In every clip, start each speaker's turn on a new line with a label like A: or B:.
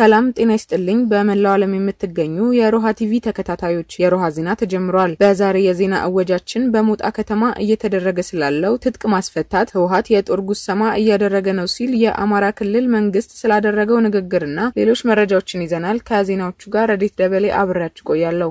A: ሰላም ጤና ይስጥልኝ። በመላው ዓለም የምትገኙ የሮሃ ቲቪ ተከታታዮች የሮሃ ዜና ተጀምሯል። በዛሬ የዜና እወጃችን በሞጣ ከተማ እየተደረገ ስላለው ትጥቅ ማስፈታት፣ ህወሀት የጦር ጉሰማ እያደረገ ነው ሲል የአማራ ክልል መንግስት ስላደረገው ንግግርና ሌሎች መረጃዎችን ይዘናል። ከዜናዎቹ ጋር ረዴት ደበሌ አብሬያችሁ ቆያለሁ።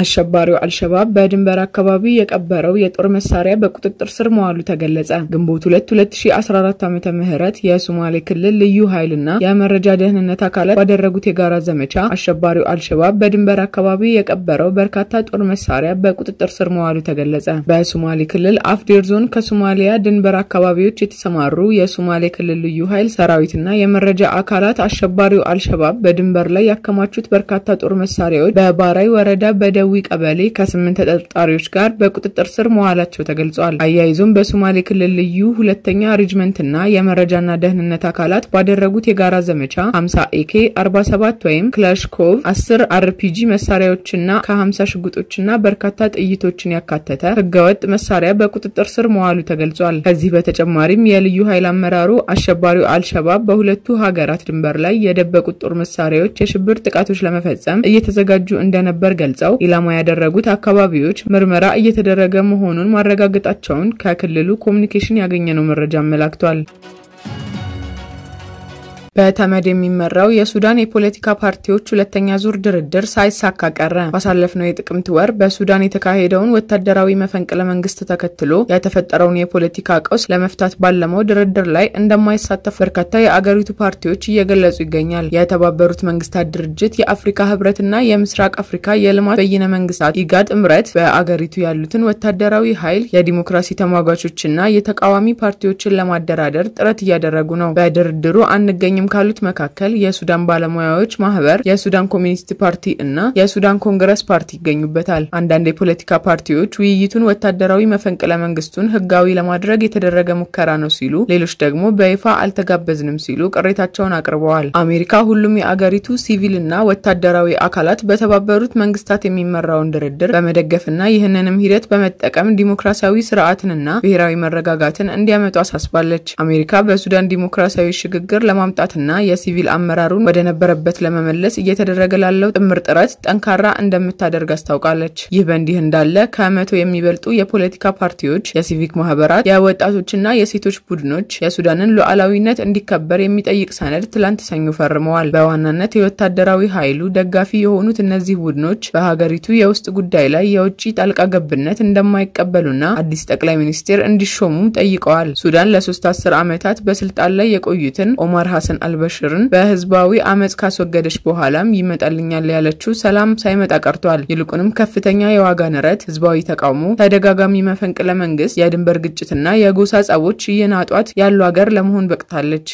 A: አሸባሪው አልሸባብ በድንበር አካባቢ የቀበረው የጦር መሳሪያ በቁጥጥር ስር መዋሉ ተገለጸ። ግንቦት 2 2014 ዓመተ ምህረት የሶማሌ ክልል ልዩ ኃይልና የመረጃ ደህንነት አካላት ባደረጉት የጋራ ዘመቻ አሸባሪው አልሸባብ በድንበር አካባቢ የቀበረው በርካታ ጦር መሳሪያ በቁጥጥር ስር መዋሉ ተገለጸ። በሶማሌ ክልል አፍዴር ዞን ከሶማሊያ ድንበር አካባቢዎች የተሰማሩ የሶማሌ ክልል ልዩ ኃይል ሰራዊትና የመረጃ አካላት አሸባሪው አልሸባብ በድንበር ላይ ያከማቹት በርካታ ጦር መሳሪያዎች በባራይ ወረዳ በደ በደዊ ቀበሌ ከስምንት ተጠርጣሪዎች ጋር በቁጥጥር ስር መዋላቸው ተገልጿል። አያይዞም በሶማሌ ክልል ልዩ ሁለተኛ ሬጅመንትና የመረጃና ደህንነት አካላት ባደረጉት የጋራ ዘመቻ 50 ኤኬ 47 ወይም ክላሽኮቭ 10 አርፒጂ መሳሪያዎችና ከ50 ሽጉጦችና በርካታ ጥይቶችን ያካተተ ህገወጥ መሳሪያ በቁጥጥር ስር መዋሉ ተገልጿል። ከዚህ በተጨማሪም የልዩ ኃይል አመራሩ አሸባሪው አልሸባብ በሁለቱ ሀገራት ድንበር ላይ የደበቁት ጦር መሳሪያዎች የሽብር ጥቃቶች ለመፈጸም እየተዘጋጁ እንደነበር ገልጸው ዓላማ ያደረጉት አካባቢዎች ምርመራ እየተደረገ መሆኑን ማረጋገጣቸውን ከክልሉ ኮሚኒኬሽን ያገኘነው መረጃ አመላክቷል። በተመድ የሚመራው የሱዳን የፖለቲካ ፓርቲዎች ሁለተኛ ዙር ድርድር ሳይሳካ ቀረ። ባሳለፍነው የጥቅምት ወር በሱዳን የተካሄደውን ወታደራዊ መፈንቅለ መንግስት ተከትሎ የተፈጠረውን የፖለቲካ ቀውስ ለመፍታት ባለመው ድርድር ላይ እንደማይሳተፉ በርካታ የአገሪቱ ፓርቲዎች እየገለጹ ይገኛል። የተባበሩት መንግስታት ድርጅት፣ የአፍሪካ ህብረትና የምስራቅ አፍሪካ የልማት በይነ መንግስታት ኢጋድ ጥምረት በአገሪቱ ያሉትን ወታደራዊ ኃይል፣ የዲሞክራሲ ተሟጋቾችና የተቃዋሚ ፓርቲዎችን ለማደራደር ጥረት እያደረጉ ነው። በድርድሩ አንገኝም በቀኝም ካሉት መካከል የሱዳን ባለሙያዎች ማህበር፣ የሱዳን ኮሚኒስት ፓርቲ እና የሱዳን ኮንግረስ ፓርቲ ይገኙበታል። አንዳንድ የፖለቲካ ፓርቲዎች ውይይቱን ወታደራዊ መፈንቅለ መንግስቱን ህጋዊ ለማድረግ የተደረገ ሙከራ ነው ሲሉ፣ ሌሎች ደግሞ በይፋ አልተጋበዝንም ሲሉ ቅሬታቸውን አቅርበዋል። አሜሪካ ሁሉም የአገሪቱ ሲቪል እና ወታደራዊ አካላት በተባበሩት መንግስታት የሚመራውን ድርድር በመደገፍና ይህንንም ሂደት በመጠቀም ዲሞክራሲያዊ ስርዓትንና ብሔራዊ መረጋጋትን እንዲያመጡ አሳስባለች። አሜሪካ በሱዳን ዲሞክራሲያዊ ሽግግር ለማምጣት ለማንቃትና የሲቪል አመራሩን ወደነበረበት ለመመለስ እየተደረገ ላለው ጥምር ጥረት ጠንካራ እንደምታደርግ አስታውቃለች። ይህ በእንዲህ እንዳለ ከመቶ የሚበልጡ የፖለቲካ ፓርቲዎች፣ የሲቪክ ማህበራት፣ የወጣቶችና የሴቶች ቡድኖች የሱዳንን ሉዓላዊነት እንዲከበር የሚጠይቅ ሰነድ ትላንት ሰኞ ፈርመዋል። በዋናነት የወታደራዊ ኃይሉ ደጋፊ የሆኑት እነዚህ ቡድኖች በሀገሪቱ የውስጥ ጉዳይ ላይ የውጭ ጣልቃ ገብነት እንደማይቀበሉና አዲስ ጠቅላይ ሚኒስትር እንዲሾሙ ጠይቀዋል። ሱዳን ለሶስት አስር ዓመታት በስልጣን ላይ የቆዩትን ኦማር ሐሰን አልበሽርን በህዝባዊ አመፅ ካስወገደች በኋላም ይመጣልኛል ያለችው ሰላም ሳይመጣ ቀርቷል። ይልቁንም ከፍተኛ የዋጋ ንረት፣ ህዝባዊ ተቃውሞ፣ ተደጋጋሚ መፈንቅለ መንግስት፣ የድንበር ግጭትና የጎሳ ጸቦች እየናጧት ያሉ ሀገር ለመሆን በቅታለች።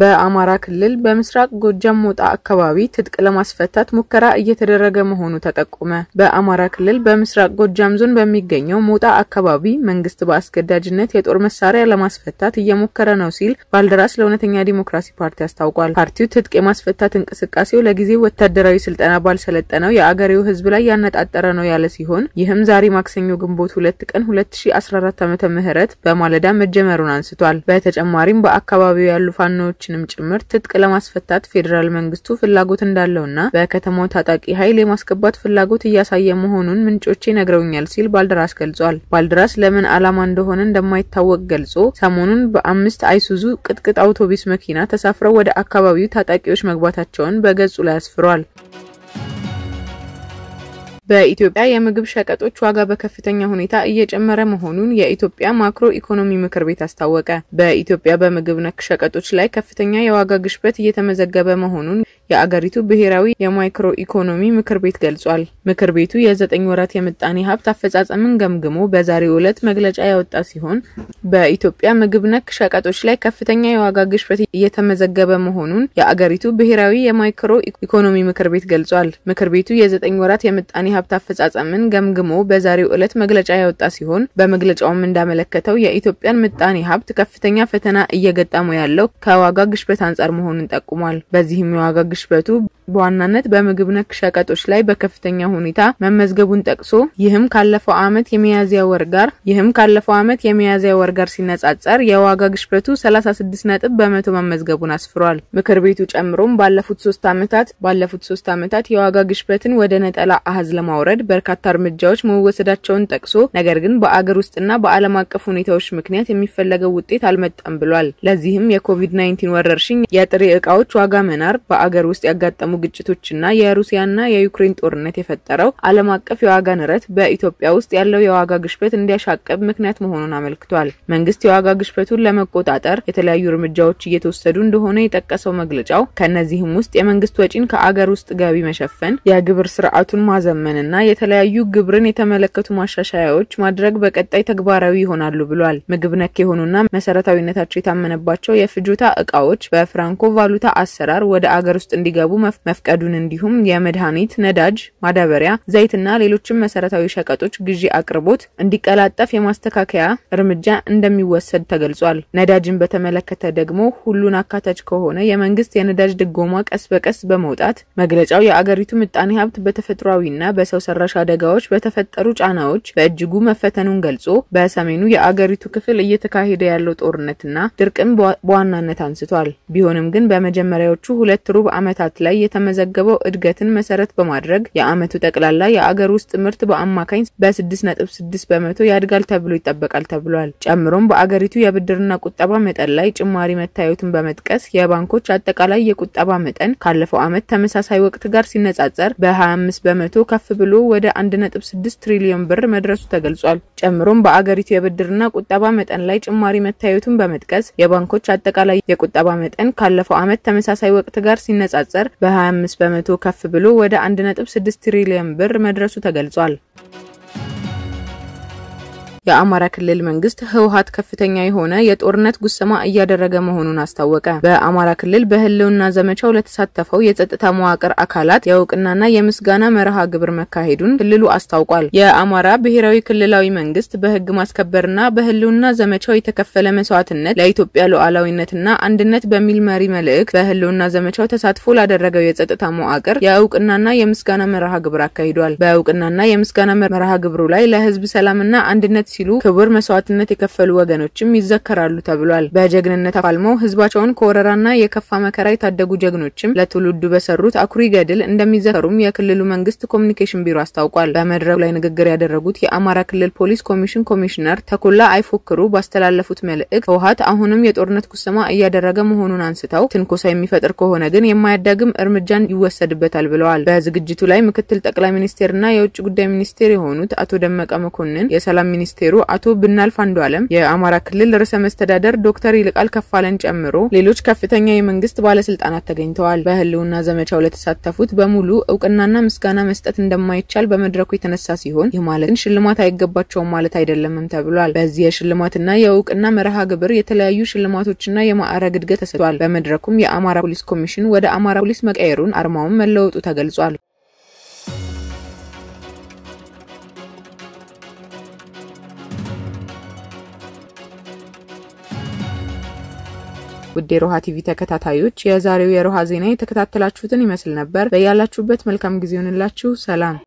A: በአማራ ክልል በምስራቅ ጎጃም ሞጣ አካባቢ ትጥቅ ለማስፈታት ሙከራ እየተደረገ መሆኑ ተጠቆመ። በአማራ ክልል በምስራቅ ጎጃም ዞን በሚገኘው ሞጣ አካባቢ መንግስት በአስገዳጅነት የጦር መሳሪያ ለማስፈታት እየሞከረ ነው ሲል ባልደራስ ለእውነተኛ ዲሞክራሲ ፓርቲ አስታውቋል። ፓርቲው ትጥቅ የማስፈታት እንቅስቃሴው ለጊዜ ወታደራዊ ስልጠና ባልሰለጠነው የአገሬው ህዝብ ላይ ያነጣጠረ ነው ያለ ሲሆን ይህም ዛሬ ማክሰኞ ግንቦት ሁለት ቀን 2014 ዓመተ ምህረት በማለዳ መጀመሩን አንስቷል። በተጨማሪም በአካባቢው ያሉ ፋኖዎች ሰዎችንም ጭምር ትጥቅ ለማስፈታት ፌዴራል መንግስቱ ፍላጎት እንዳለውና በከተማው ታጣቂ ኃይል የማስገባት ፍላጎት እያሳየ መሆኑን ምንጮቼ ነግረውኛል ሲል ባልደራስ ገልጿል። ባልደራስ ለምን ዓላማ እንደሆነ እንደማይታወቅ ገልጾ ሰሞኑን በአምስት አይሱዙ ቅጥቅጥ አውቶቡስ መኪና ተሳፍረው ወደ አካባቢው ታጣቂዎች መግባታቸውን በገጹ ላይ አስፍሯል። በኢትዮጵያ የምግብ ሸቀጦች ዋጋ በከፍተኛ ሁኔታ እየጨመረ መሆኑን የኢትዮጵያ ማክሮ ኢኮኖሚ ምክር ቤት አስታወቀ። በኢትዮጵያ በምግብ ነክ ሸቀጦች ላይ ከፍተኛ የዋጋ ግሽበት እየተመዘገበ መሆኑን የአገሪቱ ብሔራዊ የማይክሮ ኢኮኖሚ ምክር ቤት ገልጿል። ምክር ቤቱ የዘጠኝ ወራት የምጣኔ ሀብት አፈጻጸምን ገምግሞ በዛሬው ዕለት መግለጫ ያወጣ ሲሆን በኢትዮጵያ ምግብ ነክ ሸቀጦች ላይ ከፍተኛ የዋጋ ግሽበት እየተመዘገበ መሆኑን የአገሪቱ ብሔራዊ የማይክሮ ኢኮኖሚ ምክር ቤት ገልጿል። ምክር ቤቱ የዘጠኝ ወራት የምጣኔ ሀብት አፈጻጸምን ገምግሞ በዛሬው ዕለት መግለጫ ያወጣ ሲሆን በመግለጫውም እንዳመለከተው የኢትዮጵያን ምጣኔ ሀብት ከፍተኛ ፈተና እየገጠሙ ያለው ከዋጋ ግሽበት አንጻር መሆኑን ጠቁሟል። በዚህም የዋጋ ግሽበቱ በዋናነት በምግብ ነክ ሸቀጦች ላይ በከፍተኛ ሁኔታ መመዝገቡን ጠቅሶ ይህም ካለፈው ዓመት የሚያዝያ ወር ጋር ይህም ካለፈው ዓመት የሚያዝያ ወር ጋር ሲነጻጸር የዋጋ ግሽበቱ 36 ነጥብ በመቶ መመዝገቡን አስፍሯል። ምክር ቤቱ ጨምሮም ባለፉት ሶስት ዓመታት ባለፉት ሶስት ዓመታት የዋጋ ግሽበትን ወደ ነጠላ አህዝ ለማውረድ በርካታ እርምጃዎች መወሰዳቸውን ጠቅሶ ነገር ግን በአገር ውስጥና በዓለም አቀፍ ሁኔታዎች ምክንያት የሚፈለገው ውጤት አልመጣም ብሏል። ለዚህም የኮቪድ-19 ወረርሽኝ፣ የጥሬ ዕቃዎች ዋጋ መናር፣ በአገር ውስጥ ያጋጠሙ ግጭቶችና የሩሲያና የዩክሬን ጦርነት የፈጠረው ዓለም አቀፍ የዋጋ ንረት በኢትዮጵያ ውስጥ ያለው የዋጋ ግሽበት እንዲያሻቀብ ምክንያት መሆኑን አመልክቷል። መንግስት የዋጋ ግሽበቱን ለመቆጣጠር የተለያዩ እርምጃዎች እየተወሰዱ እንደሆነ የጠቀሰው መግለጫው ከእነዚህም ውስጥ የመንግስት ወጪን ከአገር ውስጥ ገቢ መሸፈን፣ የግብር ስርዓቱን ማዘመንና የተለያዩ ግብርን የተመለከቱ ማሻሻያዎች ማድረግ በቀጣይ ተግባራዊ ይሆናሉ ብሏል። ምግብ ነክ የሆኑና መሰረታዊነታቸው የታመነባቸው የፍጆታ እቃዎች በፍራንኮ ቫሉታ አሰራር ወደ አገር ውስጥ እንዲገቡ መፍቀዱን እንዲሁም የመድኃኒት፣ ነዳጅ፣ ማዳበሪያ፣ ዘይትና ሌሎችም መሰረታዊ ሸቀጦች ግዢ አቅርቦት እንዲቀላጠፍ የማስተካከያ እርምጃ እንደሚወሰድ ተገልጿል። ነዳጅን በተመለከተ ደግሞ ሁሉን አካታች ከሆነ የመንግስት የነዳጅ ድጎማ ቀስ በቀስ በመውጣት መግለጫው የአገሪቱ ምጣኔ ሀብት በተፈጥሯዊና በሰው ሰራሽ አደጋዎች በተፈጠሩ ጫናዎች በእጅጉ መፈተኑን ገልጾ በሰሜኑ የአገሪቱ ክፍል እየተካሄደ ያለው ጦርነትና ድርቅን በዋናነት አንስቷል። ቢሆንም ግን በመጀመሪያዎቹ ሁለት ሩብ ዓመታት ላይ የተመዘገበው እድገትን መሰረት በማድረግ የአመቱ ጠቅላላ የአገር ውስጥ ምርት በአማካኝ በ6.6 በመቶ ያድጋል ተብሎ ይጠበቃል ተብሏል። ጨምሮም በአገሪቱ የብድርና ቁጠባ መጠን ላይ ጭማሪ መታየቱን በመጥቀስ የባንኮች አጠቃላይ የቁጠባ መጠን ካለፈው አመት ተመሳሳይ ወቅት ጋር ሲነጻጸር በ25 በመቶ ከፍ ብሎ ወደ 1.6 ትሪሊዮን ብር መድረሱ ተገልጿል። ጨምሮም በአገሪቱ የብድርና ቁጠባ መጠን ላይ ጭማሪ መታየቱን በመጥቀስ የባንኮች አጠቃላይ የቁጠባ መጠን ካለፈው አመት ተመሳሳይ ወቅት ጋር ሲነጻጸር በ 25 በመቶ ከፍ ብሎ ወደ 1.6 ትሪሊዮን ብር መድረሱ ተገልጿል። የአማራ ክልል መንግስት ህወሀት ከፍተኛ የሆነ የጦርነት ጉሰማ እያደረገ መሆኑን አስታወቀ። በአማራ ክልል በህልውና ዘመቻው ለተሳተፈው የጸጥታ መዋቅር አካላት የእውቅናና የምስጋና መርሃ ግብር መካሄዱን ክልሉ አስታውቋል። የአማራ ብሔራዊ ክልላዊ መንግስት በህግ ማስከበርና በህልውና ዘመቻው የተከፈለ መስዋዕትነት ለኢትዮጵያ ሉዓላዊነትና አንድነት በሚል መሪ መልእክት በህልውና ዘመቻው ተሳትፎ ላደረገው የጸጥታ መዋቅር የእውቅናና የምስጋና መርሃ ግብር አካሂዷል። በእውቅናና የምስጋና መርሃ ግብሩ ላይ ለህዝብ ሰላምና አንድነት ሲሉ ክቡር መስዋዕትነት የከፈሉ ወገኖችም ይዘከራሉ ተብሏል። በጀግንነት አፋልመው ህዝባቸውን ከወረራና የከፋ መከራ የታደጉ ጀግኖችም ለትውልዱ በሰሩት አኩሪ ገድል እንደሚዘከሩም የክልሉ መንግስት ኮሚኒኬሽን ቢሮ አስታውቋል። በመድረኩ ላይ ንግግር ያደረጉት የአማራ ክልል ፖሊስ ኮሚሽን ኮሚሽነር ተኩላ አይፎክሩ ባስተላለፉት መልእክት ህወሀት አሁንም የጦርነት ኩስማ እያደረገ መሆኑን አንስተው ትንኮሳ የሚፈጥር ከሆነ ግን የማያዳግም እርምጃን ይወሰድበታል ብለዋል። በዝግጅቱ ላይ ምክትል ጠቅላይ ሚኒስቴርና የውጭ ጉዳይ ሚኒስቴር የሆኑት አቶ ደመቀ መኮንን፣ የሰላም ሚኒስቴር ሚኒስቴሩ አቶ ብናልፍ አንዱ አለም የአማራ ክልል ርዕሰ መስተዳደር ዶክተር ይልቃል ከፋለን ጨምሮ ሌሎች ከፍተኛ የመንግስት ባለስልጣናት ተገኝተዋል። በህልውና ዘመቻው ለተሳተፉት በሙሉ እውቅናና ምስጋና መስጠት እንደማይቻል በመድረኩ የተነሳ ሲሆን ይህ ማለት ሽልማት አይገባቸውም ማለት አይደለምም ተብሏል። በዚህ የሽልማትና የእውቅና መርሃ ግብር የተለያዩ ሽልማቶችና የማዕረግ እድገት ተሰጥቷል። በመድረኩም የአማራ ፖሊስ ኮሚሽን ወደ አማራ ፖሊስ መቀየሩን አርማውን መለወጡ ተገልጿል። ውድ የሮሃ ቲቪ ተከታታዮች የዛሬው የሮሃ ዜና የተከታተላችሁትን ይመስል ነበር። በያላችሁበት መልካም ጊዜ ይሆንላችሁ። ሰላም